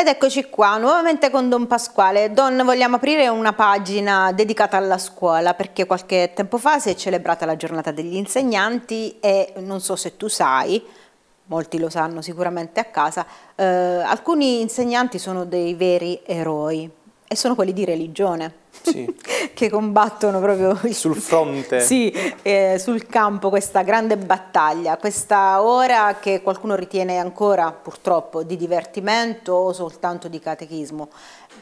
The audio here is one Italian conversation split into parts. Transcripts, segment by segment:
Ed eccoci qua, nuovamente con Don Pasquale. Don, vogliamo aprire una pagina dedicata alla scuola perché qualche tempo fa si è celebrata la giornata degli insegnanti e non so se tu sai, molti lo sanno sicuramente a casa, eh, alcuni insegnanti sono dei veri eroi e sono quelli di religione. Sì. che combattono proprio sul fronte, sì, eh, sul campo questa grande battaglia, questa ora che qualcuno ritiene ancora purtroppo di divertimento o soltanto di catechismo,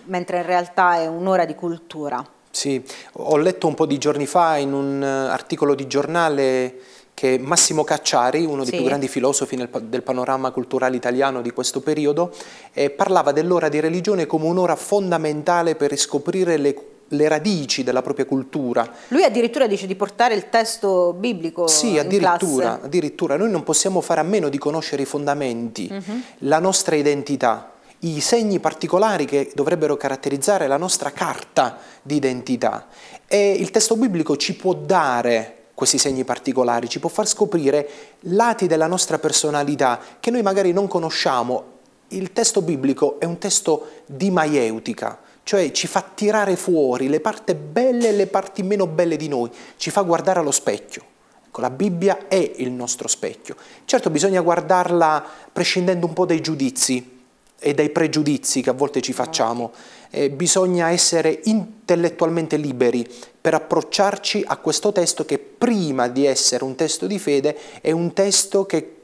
mentre in realtà è un'ora di cultura. Sì, ho letto un po' di giorni fa in un eh, articolo di giornale che Massimo Cacciari, uno dei sì. più grandi filosofi nel, del panorama culturale italiano di questo periodo, eh, parlava dell'ora di religione come un'ora fondamentale per riscoprire le, le radici della propria cultura. Lui addirittura dice di portare il testo biblico Sì, addirittura, addirittura. noi non possiamo fare a meno di conoscere i fondamenti, uh mhm. -huh. la nostra identità, i segni particolari che dovrebbero caratterizzare la nostra carta di identità e il testo biblico ci può dare questi segni particolari, ci può far scoprire lati della nostra personalità che noi magari non conosciamo. Il testo biblico è un testo di maieutica, cioè ci fa tirare fuori le parti belle e le parti meno belle di noi, ci fa guardare allo specchio. Ecco, la Bibbia è il nostro specchio. Certo bisogna guardarla prescindendo un po' dai giudizi, e dai pregiudizi che a volte ci facciamo. Eh, bisogna essere intellettualmente liberi per approcciarci a questo testo che prima di essere un testo di fede è un testo che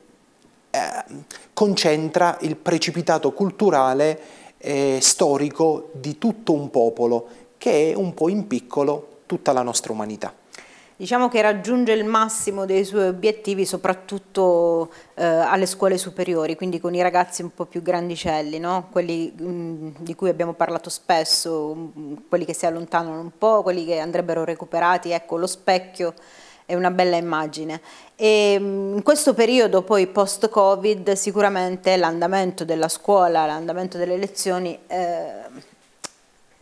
eh, concentra il precipitato culturale eh, storico di tutto un popolo che è un po' in piccolo tutta la nostra umanità diciamo che raggiunge il massimo dei suoi obiettivi soprattutto eh, alle scuole superiori, quindi con i ragazzi un po' più grandicelli, no? quelli mh, mm, di cui abbiamo parlato spesso, mh, mm, quelli che si allontanano un po', quelli che andrebbero recuperati, ecco lo specchio è una bella immagine. E mm, in questo periodo poi post-Covid sicuramente l'andamento della scuola, l'andamento delle lezioni eh,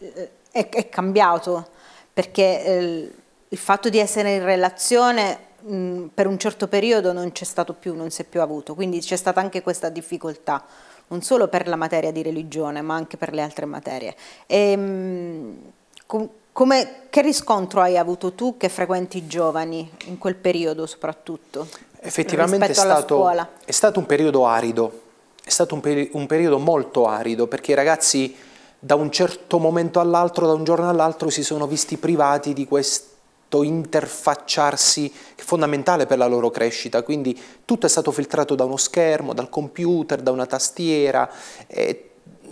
eh è, è, cambiato perché eh, il fatto di essere in relazione mh, per un certo periodo non c'è stato più, non si è più avuto, quindi c'è stata anche questa difficoltà, non solo per la materia di religione, ma anche per le altre materie. E, ehm, mh, com come, che riscontro hai avuto tu che frequenti i giovani in quel periodo soprattutto? Effettivamente è stato, è stato, un periodo arido, è stato un, peri un periodo molto arido perché i ragazzi da un certo momento all'altro, da un giorno all'altro si sono visti privati di questa contatto, interfacciarsi, fondamentale per la loro crescita, quindi tutto è stato filtrato da uno schermo, dal computer, da una tastiera.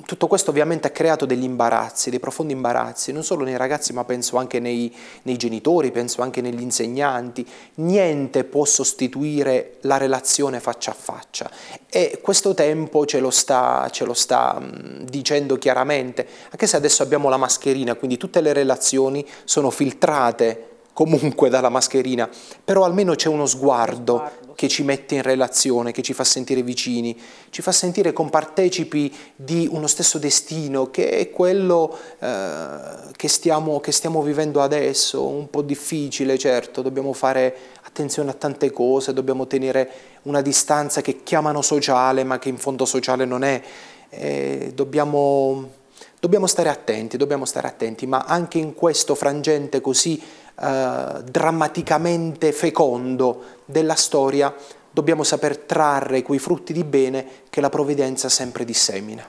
tutto questo ovviamente ha creato degli imbarazzi, dei profondi imbarazzi, non solo nei ragazzi ma penso anche nei, nei genitori, penso anche negli insegnanti. Niente può sostituire la relazione faccia a faccia e questo tempo ce lo sta, ce lo sta mh, mm, dicendo chiaramente, anche se adesso abbiamo la mascherina, quindi tutte le relazioni sono filtrate comunque dalla mascherina, però almeno c'è uno sguardo che ci mette in relazione, che ci fa sentire vicini, ci fa sentire compartecipi di uno stesso destino che è quello eh, che, stiamo, che stiamo vivendo adesso, un po' difficile certo, dobbiamo fare attenzione a tante cose, dobbiamo tenere una distanza che chiamano sociale ma che in fondo sociale non è, eh, dobbiamo, dobbiamo stare attenti, dobbiamo stare attenti, ma anche in questo frangente così eh, drammaticamente fecondo della storia, dobbiamo saper trarre quei frutti di bene che la provvidenza sempre dissemina.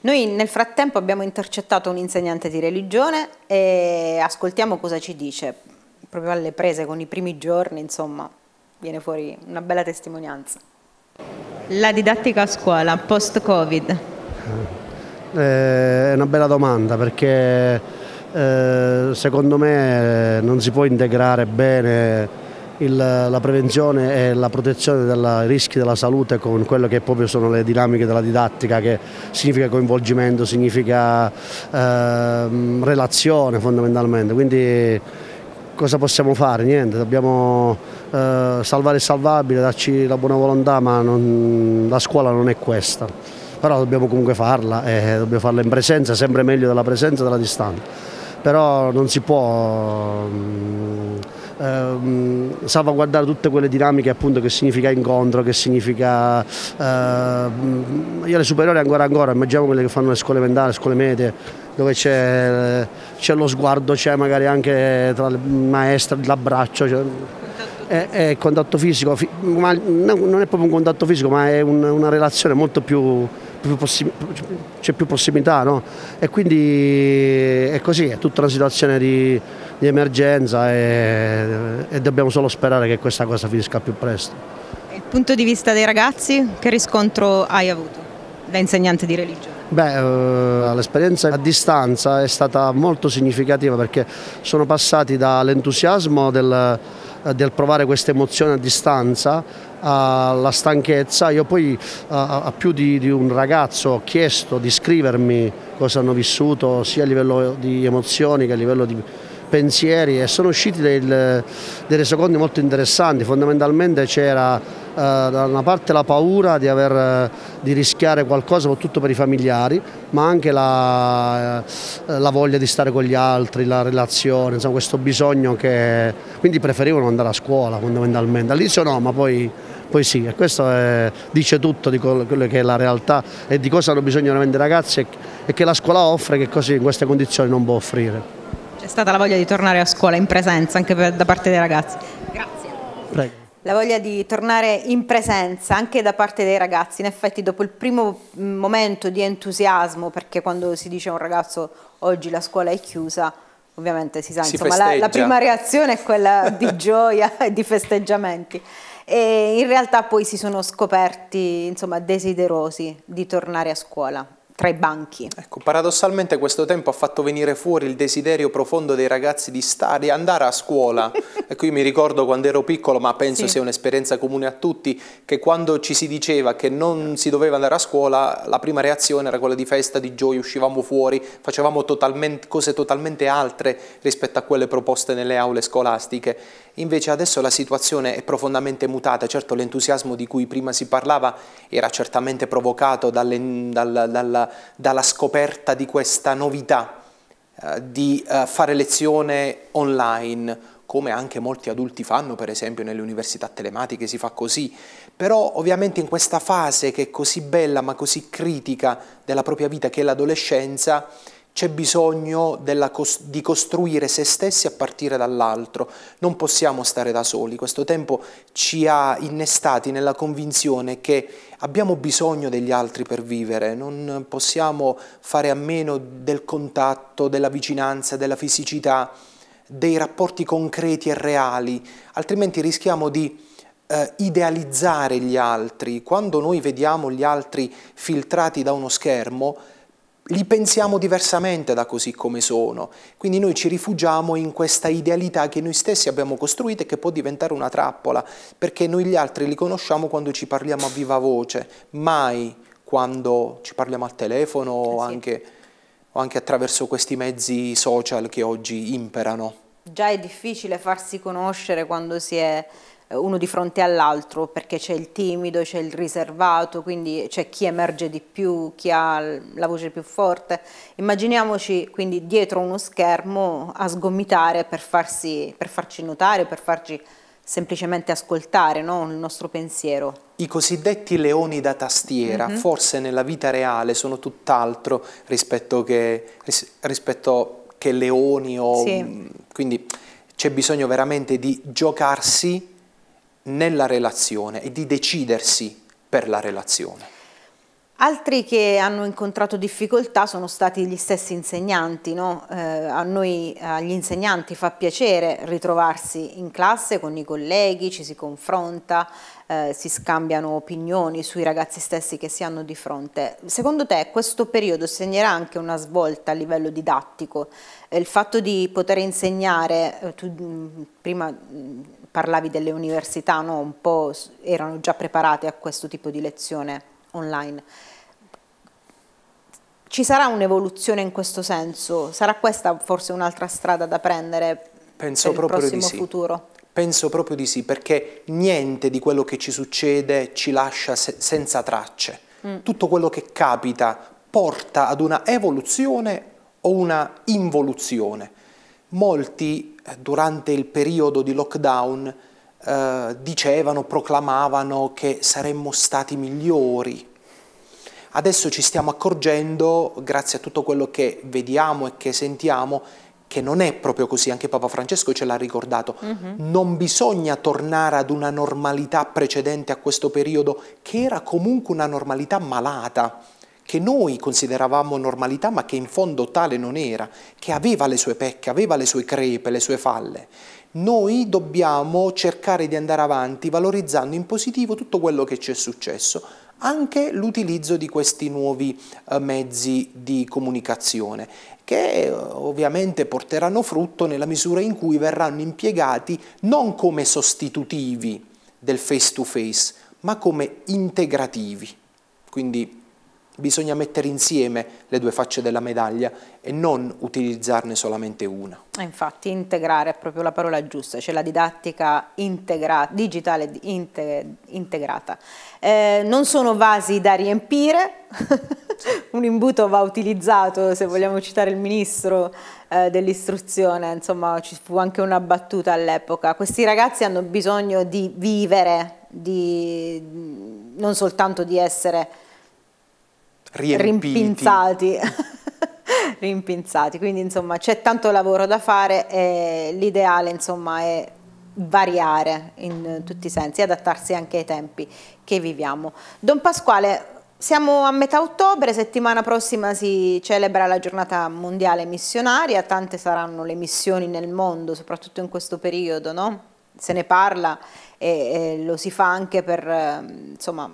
Noi nel frattempo abbiamo intercettato un insegnante di religione e ascoltiamo cosa ci dice, proprio alle prese con i primi giorni, insomma, viene fuori una bella testimonianza. La didattica a scuola post-Covid. Eh, è una bella domanda perché eh, secondo me eh, non si può integrare bene il, la prevenzione e la protezione dei rischi della salute con quello che proprio sono le dinamiche della didattica che significa coinvolgimento, significa eh, relazione fondamentalmente, quindi cosa possiamo fare? Niente, dobbiamo eh, salvare il salvabile, darci la buona volontà, ma non, la scuola non è questa, però dobbiamo comunque farla e dobbiamo farla in presenza, sempre meglio della presenza e della distanza però non si può mm, ehm, salvaguardare tutte quelle dinamiche appunto che significa incontro, che significa ehm, io le superiori ancora ancora, immaginiamo quelle che fanno le scuole mentali, le scuole medie dove c'è, lo sguardo, c'è magari anche tra il maestro, l'abbraccio. è, è, contatto fisico, ma non è proprio un contatto fisico, ma è un, una relazione molto più più, possi più possibilità no? e quindi è così, è tutta una situazione di, di emergenza e, e dobbiamo solo sperare che questa cosa finisca più presto. E il punto di vista dei ragazzi, che riscontro hai avuto da insegnante di religione? Beh, eh, l'esperienza a distanza è stata molto significativa perché sono passati dall'entusiasmo del, del provare questa emozione a distanza alla stanchezza, io poi a, più di, di un ragazzo ho chiesto di scrivermi cosa hanno vissuto sia a livello di emozioni che a livello di pensieri e sono usciti del, dei resoconti molto interessanti, fondamentalmente c'era eh, da una parte la paura di, aver, di, rischiare qualcosa soprattutto per i familiari, ma anche la, eh, la voglia di stare con gli altri, la relazione, insomma, questo bisogno che... quindi preferivano andare a scuola fondamentalmente, all'inizio no, ma poi poesia. Questo è, dice tutto di quello che è la realtà e di cosa hanno bisogno veramente i ragazzi e, e che la scuola offre che così in queste condizioni non può offrire. C'è stata la voglia di tornare a scuola in presenza anche per, da parte dei ragazzi. Grazie. Prego la voglia di tornare in presenza anche da parte dei ragazzi. In effetti dopo il primo mm, momento di entusiasmo, perché quando si dice a un ragazzo oggi la scuola è chiusa, ovviamente si sa, si insomma, la, la prima reazione è quella di gioia e di festeggiamenti e in realtà poi si sono scoperti insomma, desiderosi di tornare a scuola tra i banchi. Ecco, paradossalmente questo tempo ha fatto venire fuori il desiderio profondo dei ragazzi di stare, andare a scuola. ecco, io mi ricordo quando ero piccolo, ma penso sì. sia un'esperienza comune a tutti, che quando ci si diceva che non si doveva andare a scuola, la prima reazione era quella di festa, di gioia, uscivamo fuori, facevamo totalmente, cose totalmente altre rispetto a quelle proposte nelle aule scolastiche. Invece adesso la situazione è profondamente mutata, certo l'entusiasmo di cui prima si parlava era certamente provocato dalle, dalla, dalla dalla scoperta di questa novità eh, di eh, fare lezione online, come anche molti adulti fanno, per esempio nelle università telematiche si fa così, però ovviamente in questa fase che è così bella ma così critica della propria vita che è l'adolescenza, c'è bisogno della, di costruire se stessi a partire dall'altro, non possiamo stare da soli. Questo tempo ci ha innestati nella convinzione che abbiamo bisogno degli altri per vivere, non possiamo fare a meno del contatto, della vicinanza, della fisicità, dei rapporti concreti e reali, altrimenti rischiamo di eh, idealizzare gli altri. Quando noi vediamo gli altri filtrati da uno schermo, li pensiamo diversamente da così come sono, quindi noi ci rifugiamo in questa idealità che noi stessi abbiamo costruito e che può diventare una trappola, perché noi gli altri li conosciamo quando ci parliamo a viva voce, mai quando ci parliamo al telefono eh sì. anche, o anche attraverso questi mezzi social che oggi imperano. Già è difficile farsi conoscere quando si è eh, uno di fronte all'altro perché c'è il timido, c'è il riservato, quindi c'è chi emerge di più, chi ha la voce più forte. Immaginiamoci quindi dietro uno schermo a sgomitare per, farsi, per farci notare, per farci semplicemente ascoltare no? il nostro pensiero. I cosiddetti leoni da tastiera, mm -hmm. forse nella vita reale, sono tutt'altro rispetto che, ris rispetto che leoni o... Sì. Quindi c'è bisogno veramente di giocarsi nella relazione e di decidersi per la relazione. Altri che hanno incontrato difficoltà sono stati gli stessi insegnanti, no? eh, a noi, agli insegnanti fa piacere ritrovarsi in classe con i colleghi, ci si confronta, eh, si scambiano opinioni sui ragazzi stessi che si hanno di fronte. Secondo te questo periodo segnerà anche una svolta a livello didattico? Eh, il fatto di poter insegnare, eh, tu mm, prima mm, parlavi delle università, no? un po' erano già preparate a questo tipo di lezione online. Ci sarà un'evoluzione in questo senso? Sarà questa forse un'altra strada da prendere Penso per il prossimo di sì. futuro? Penso proprio di sì, perché niente di quello che ci succede ci lascia se senza tracce. Mm. Tutto quello che capita porta ad una evoluzione o una involuzione. Molti eh, durante il periodo di lockdown eh, dicevano, proclamavano che saremmo stati migliori. Adesso ci stiamo accorgendo, grazie a tutto quello che vediamo e che sentiamo, che non è proprio così, anche Papa Francesco ce l'ha ricordato, uh mhm. -huh. non bisogna tornare ad una normalità precedente a questo periodo, che era comunque una normalità malata, che noi consideravamo normalità ma che in fondo tale non era, che aveva le sue pecche, aveva le sue crepe, le sue falle. Noi dobbiamo cercare di andare avanti valorizzando in positivo tutto quello che ci è successo, anche l'utilizzo di questi nuovi eh, mezzi di comunicazione che eh, ovviamente porteranno frutto nella misura in cui verranno impiegati non come sostitutivi del face to face, ma come integrativi. Quindi Bisogna mettere insieme le due facce della medaglia e non utilizzarne solamente una. Infatti integrare è proprio la parola giusta, c'è cioè la didattica integra digitale inte integrata. Eh, non sono vasi da riempire, un imbuto va utilizzato, se vogliamo citare il ministro eh, dell'istruzione, insomma ci fu anche una battuta all'epoca. Questi ragazzi hanno bisogno di vivere, di, non soltanto di essere riempiti. rimpinzati. rimpinzati, quindi insomma c'è tanto lavoro da fare e l'ideale insomma è variare in tutti i sensi, adattarsi anche ai tempi che viviamo. Don Pasquale, siamo a metà ottobre, settimana prossima si celebra la giornata mondiale missionaria, tante saranno le missioni nel mondo, soprattutto in questo periodo, no? Se ne parla e, e lo si fa anche per, eh, insomma,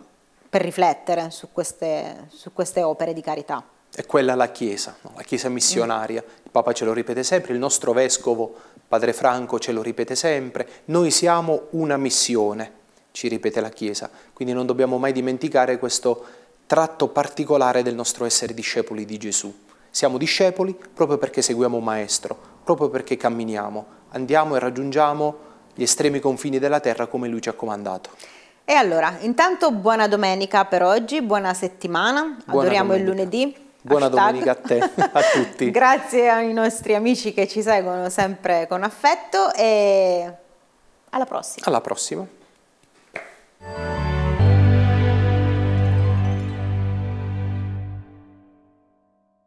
per riflettere su queste, su queste opere di carità. È quella la Chiesa, no? la Chiesa missionaria. Mm. Il Papa ce lo ripete sempre, il nostro Vescovo, Padre Franco, ce lo ripete sempre. Noi siamo una missione, ci ripete la Chiesa. Quindi non dobbiamo mai dimenticare questo tratto particolare del nostro essere discepoli di Gesù. Siamo discepoli proprio perché seguiamo un maestro, proprio perché camminiamo, andiamo e raggiungiamo gli estremi confini della terra come lui ci ha comandato. E allora, intanto buona domenica per oggi, buona settimana, buona adoriamo domenica. il lunedì. Buona Hashtag. domenica a te, a tutti. Grazie ai nostri amici che ci seguono sempre con affetto e alla prossima. Alla prossima.